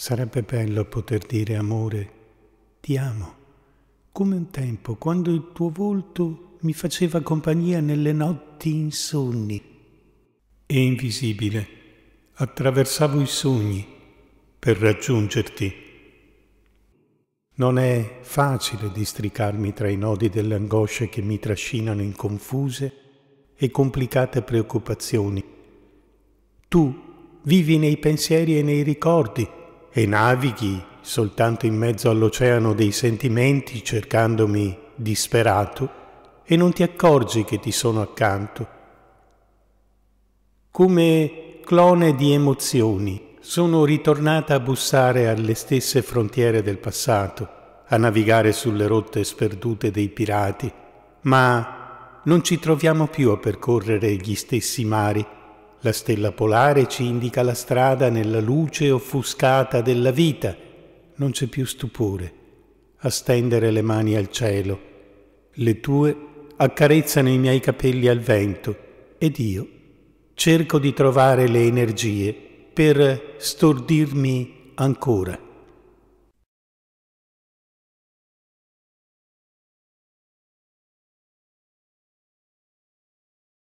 Sarebbe bello poter dire amore, ti amo, come un tempo quando il tuo volto mi faceva compagnia nelle notti insonni. E invisibile, attraversavo i sogni per raggiungerti. Non è facile districarmi tra i nodi delle angosce che mi trascinano in confuse e complicate preoccupazioni. Tu vivi nei pensieri e nei ricordi, e navighi soltanto in mezzo all'oceano dei sentimenti cercandomi disperato e non ti accorgi che ti sono accanto. Come clone di emozioni sono ritornata a bussare alle stesse frontiere del passato, a navigare sulle rotte sperdute dei pirati, ma non ci troviamo più a percorrere gli stessi mari la stella polare ci indica la strada nella luce offuscata della vita. Non c'è più stupore a stendere le mani al cielo. Le tue accarezzano i miei capelli al vento ed io cerco di trovare le energie per stordirmi ancora.